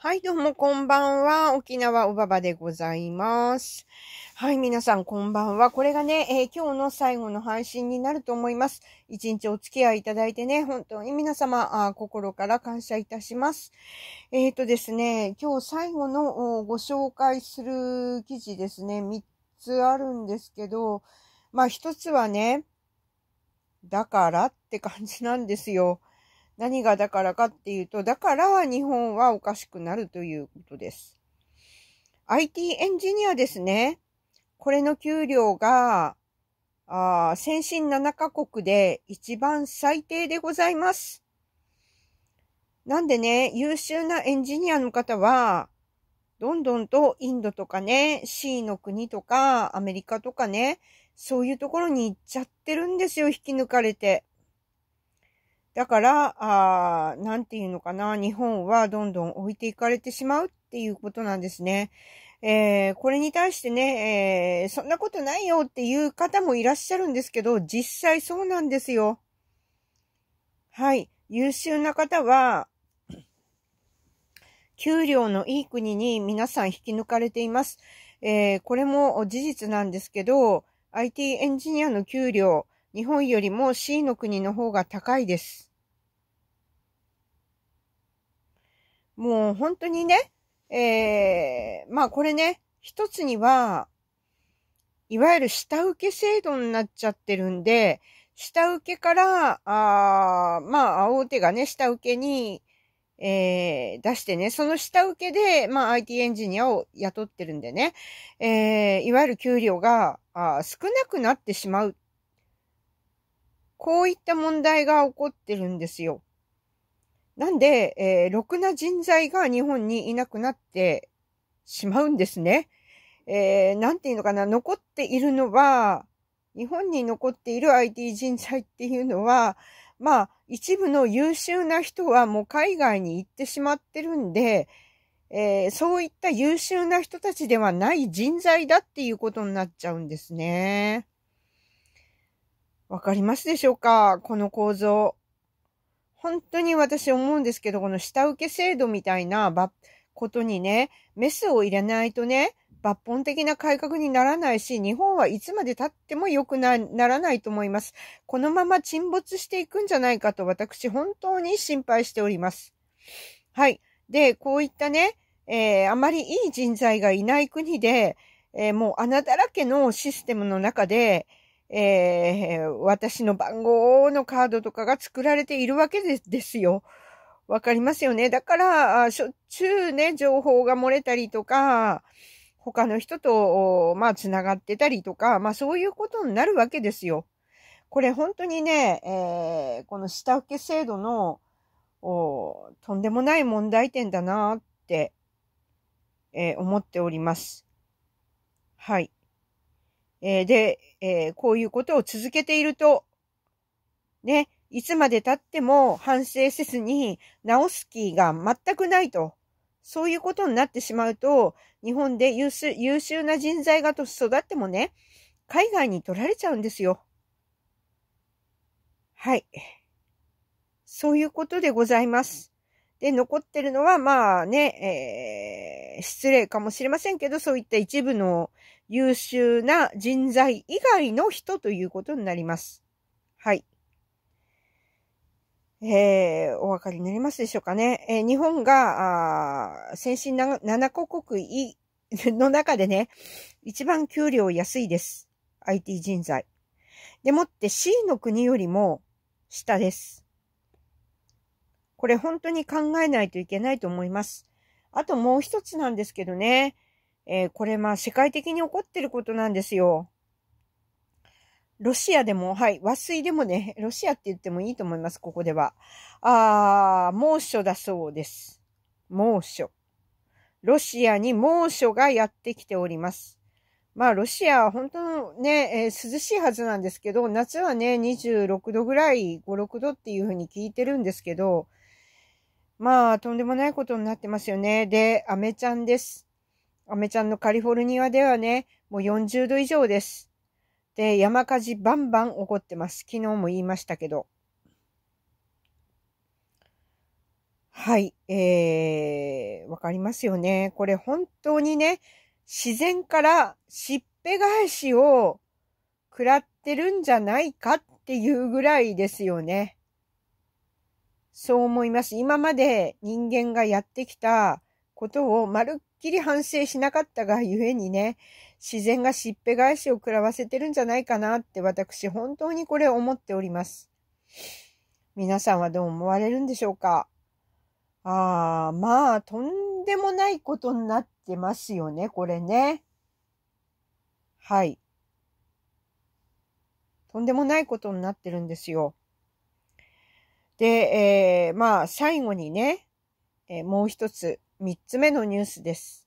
はい、どうもこんばんは。沖縄おばばでございます。はい、皆さんこんばんは。これがね、えー、今日の最後の配信になると思います。一日お付き合いいただいてね、本当に皆様、心から感謝いたします。えっ、ー、とですね、今日最後のご紹介する記事ですね、3つあるんですけど、まあ1つはね、だからって感じなんですよ。何がだからかっていうと、だから日本はおかしくなるということです。IT エンジニアですね。これの給料が、あ先進7カ国で一番最低でございます。なんでね、優秀なエンジニアの方は、どんどんとインドとかね、C の国とか、アメリカとかね、そういうところに行っちゃってるんですよ、引き抜かれて。だから、あなんていうのかな、日本はどんどん置いていかれてしまうっていうことなんですね。えー、これに対してね、えー、そんなことないよっていう方もいらっしゃるんですけど、実際そうなんですよ。はい。優秀な方は、給料のいい国に皆さん引き抜かれています。えー、これも事実なんですけど、IT エンジニアの給料、日本よりも C の国の方が高いです。もう本当にね、えー、まあこれね、一つには、いわゆる下請け制度になっちゃってるんで、下請けから、あまあ、大手がね、下請けに、えー、出してね、その下請けで、まあ、IT エンジニアを雇ってるんでね、えー、いわゆる給料があ少なくなってしまう。こういった問題が起こってるんですよ。なんで、えー、ろくな人材が日本にいなくなってしまうんですね。えー、なんていうのかな、残っているのは、日本に残っている IT 人材っていうのは、まあ、一部の優秀な人はもう海外に行ってしまってるんで、えー、そういった優秀な人たちではない人材だっていうことになっちゃうんですね。わかりますでしょうかこの構造。本当に私思うんですけど、この下請け制度みたいなば、ことにね、メスを入れないとね、抜本的な改革にならないし、日本はいつまで経っても良くなならないと思います。このまま沈没していくんじゃないかと私本当に心配しております。はい。で、こういったね、えー、あまりいい人材がいない国で、えー、もう穴だらけのシステムの中で、えー、私の番号のカードとかが作られているわけですよ。わかりますよね。だから、しょっちゅうね、情報が漏れたりとか、他の人と、まあ、つながってたりとか、まあ、そういうことになるわけですよ。これ本当にね、えー、この下請け制度の、とんでもない問題点だなって、えー、思っております。はい。えー、で、えー、こういうことを続けていると、ね、いつまで経っても反省せずに直す気が全くないと。そういうことになってしまうと、日本で優秀な人材がと育ってもね、海外に取られちゃうんですよ。はい。そういうことでございます。で、残ってるのは、まあね、えー、失礼かもしれませんけど、そういった一部の優秀な人材以外の人ということになります。はい。えー、お分かりになりますでしょうかね。えー、日本が、あ先進7個国 の中でね、一番給料安いです。IT 人材。でもって C の国よりも下です。これ本当に考えないといけないと思います。あともう一つなんですけどね、えー、これまあ世界的に起こってることなんですよ。ロシアでも、はい、和水でもね、ロシアって言ってもいいと思います、ここでは。あー、猛暑だそうです。猛暑。ロシアに猛暑がやってきております。まあ、ロシアは本当ね、えー、涼しいはずなんですけど、夏はね、26度ぐらい、5、6度っていうふうに聞いてるんですけど、まあ、とんでもないことになってますよね。で、アメちゃんです。アメちゃんのカリフォルニアではね、もう40度以上です。で、山火事バンバン起こってます。昨日も言いましたけど。はい、えー、わかりますよね。これ本当にね、自然からしっぺ返しを食らってるんじゃないかっていうぐらいですよね。そう思います。今まで人間がやってきたことをまるっきり反省しなかったがゆえにね、自然がしっぺ返しを食らわせてるんじゃないかなって私本当にこれ思っております。皆さんはどう思われるんでしょうかああ、まあ、とんでもないことになってますよね、これね。はい。とんでもないことになってるんですよ。で、えー、まあ、最後にね、えー、もう一つ三つ目のニュースです。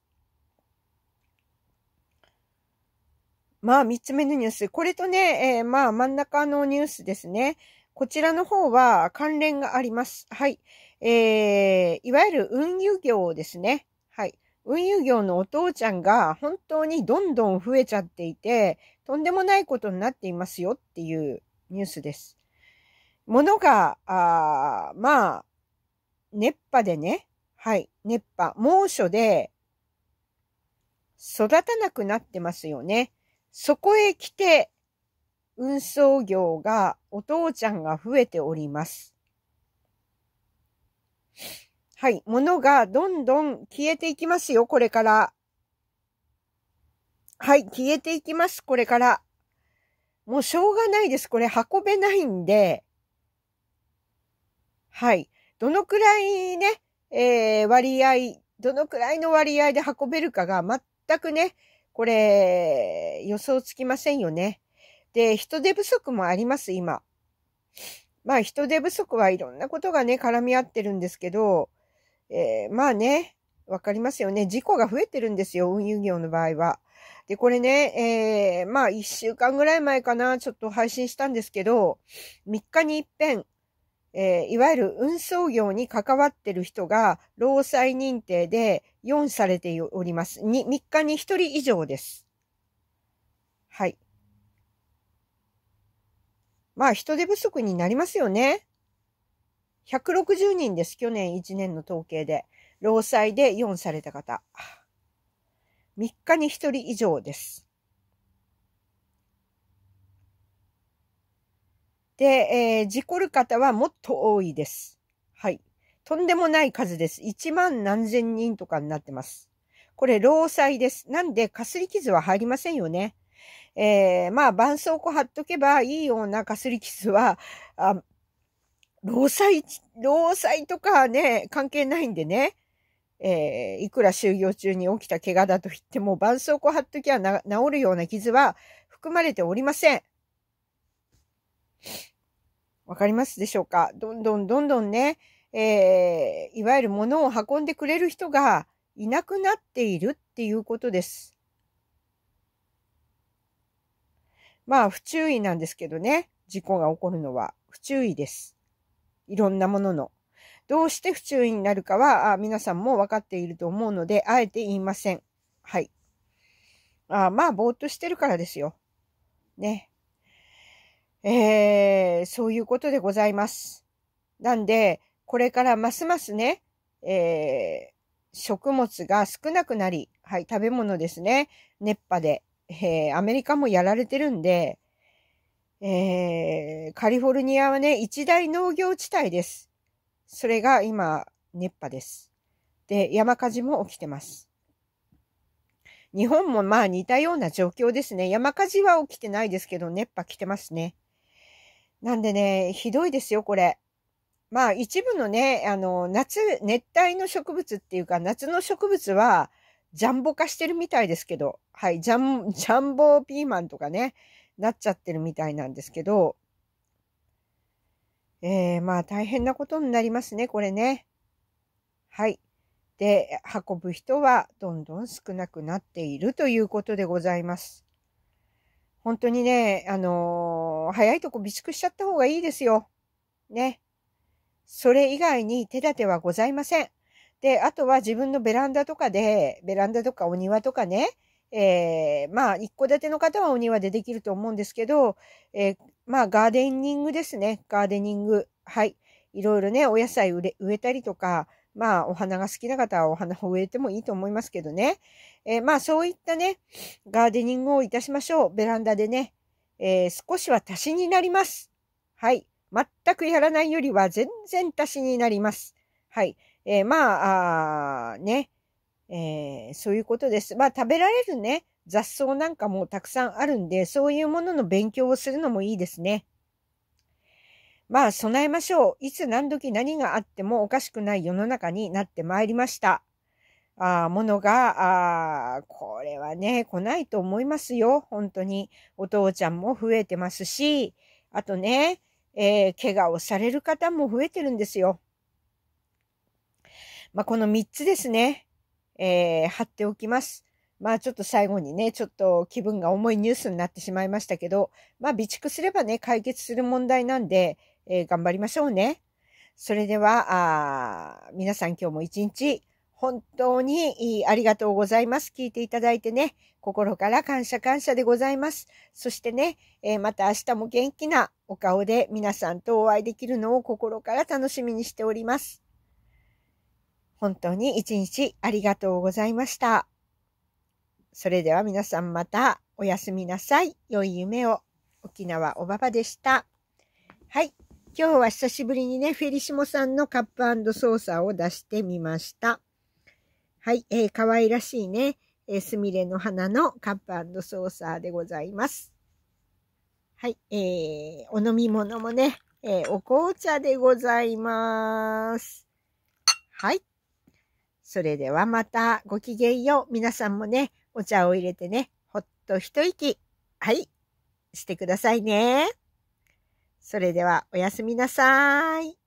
まあ、三つ目のニュース。これとね、えー、まあ、真ん中のニュースですね。こちらの方は関連があります。はい。えー、いわゆる運輸業ですね。はい。運輸業のお父ちゃんが本当にどんどん増えちゃっていて、とんでもないことになっていますよっていうニュースです。ものが、あまあ、熱波でね、はい、熱波、猛暑で育たなくなってますよね。そこへ来て、運送業が、お父ちゃんが増えております。はい、物がどんどん消えていきますよ、これから。はい、消えていきます、これから。もうしょうがないです。これ運べないんで。はい。どのくらいね、ー、割合、どのくらいの割合で運べるかが全くね、これ、予想つきませんよね。で、人手不足もあります、今。まあ、人手不足はいろんなことがね、絡み合ってるんですけど、えー、まあね、わかりますよね。事故が増えてるんですよ、運輸業の場合は。で、これね、えー、まあ、一週間ぐらい前かな、ちょっと配信したんですけど、3日に一遍、えー、いわゆる運送業に関わってる人が、労災認定で4されております。に、3日に1人以上です。はい。まあ、人手不足になりますよね。160人です。去年1年の統計で。労災で4された方。3日に1人以上です。で、えー、事故る方はもっと多いです。はい。とんでもない数です。1万何千人とかになってます。これ、労災です。なんで、かすり傷は入りませんよね。えー、まあ、絆創膏貼っとけばいいようなかすり傷は、あ労災、労災とかね、関係ないんでね。えー、いくら就業中に起きた怪我だと言っても、絆創膏貼っときゃ治るような傷は含まれておりません。わかりますでしょうかどんどんどんどんね、えー、いわゆる物を運んでくれる人がいなくなっているっていうことです。まあ、不注意なんですけどね、事故が起こるのは不注意です。いろんなものの。どうして不注意になるかは、あ皆さんも分かっていると思うので、あえて言いません。はい。あまあ、ぼーっとしてるからですよ。ね。えー、そういうことでございます。なんで、これからますますね、えー、食物が少なくなり、はい、食べ物ですね、熱波で、えー、アメリカもやられてるんで、えー、カリフォルニアはね、一大農業地帯です。それが今、熱波です。で、山火事も起きてます。日本もまあ似たような状況ですね。山火事は起きてないですけど、熱波来てますね。なんでね、ひどいですよ、これ。まあ一部のね、あの、夏、熱帯の植物っていうか、夏の植物は、ジャンボ化してるみたいですけど、はい、ジャン、ジャンボピーマンとかね、なっちゃってるみたいなんですけど、えー、まあ大変なことになりますね、これね。はい。で、運ぶ人はどんどん少なくなっているということでございます。本当にね、あのー、早いとこ備蓄しちゃった方がいいですよ。ね。それ以外に手立てはございません。で、あとは自分のベランダとかで、ベランダとかお庭とかね、えー、まあ、一戸建ての方はお庭でできると思うんですけど、えー、まあ、ガーデニングですね。ガーデニング。はい。いろいろね、お野菜植えたりとか、まあ、お花が好きな方はお花を植えてもいいと思いますけどね。えー、まあ、そういったね、ガーデニングをいたしましょう。ベランダでね、えー、少しは足しになります。はい。全くやらないよりは全然足しになります。はい。えー、まあ、あね、えそういうことです。まあ、食べられるね、雑草なんかもたくさんあるんで、そういうものの勉強をするのもいいですね。まあ備えましょう。いつ何時何があってもおかしくない世の中になってまいりました。あものが、あこれはね、来ないと思いますよ。本当に。お父ちゃんも増えてますし、あとね、えー、怪我をされる方も増えてるんですよ。まあ、この3つですね、えー、貼っておきます。まあちょっと最後にね、ちょっと気分が重いニュースになってしまいましたけど、まあ備蓄すればね、解決する問題なんで、えー、頑張りましょうね。それでは、あ皆さん今日も一日、本当にありがとうございます。聞いていただいてね、心から感謝感謝でございます。そしてね、えー、また明日も元気なお顔で皆さんとお会いできるのを心から楽しみにしております。本当に一日ありがとうございました。それでは皆さんまたおやすみなさい。良い夢を。沖縄おばばでした。はい。今日は久しぶりにね、フェリシモさんのカップソーサーを出してみました。はい、えー、可愛らしいね、えー、スミレの花のカップソーサーでございます。はい、えー、お飲み物もね、えー、お紅茶でございます。はい。それではまたごきげんよう。皆さんもね、お茶を入れてね、ほっと一息、はい、してくださいね。それではおやすみなさい。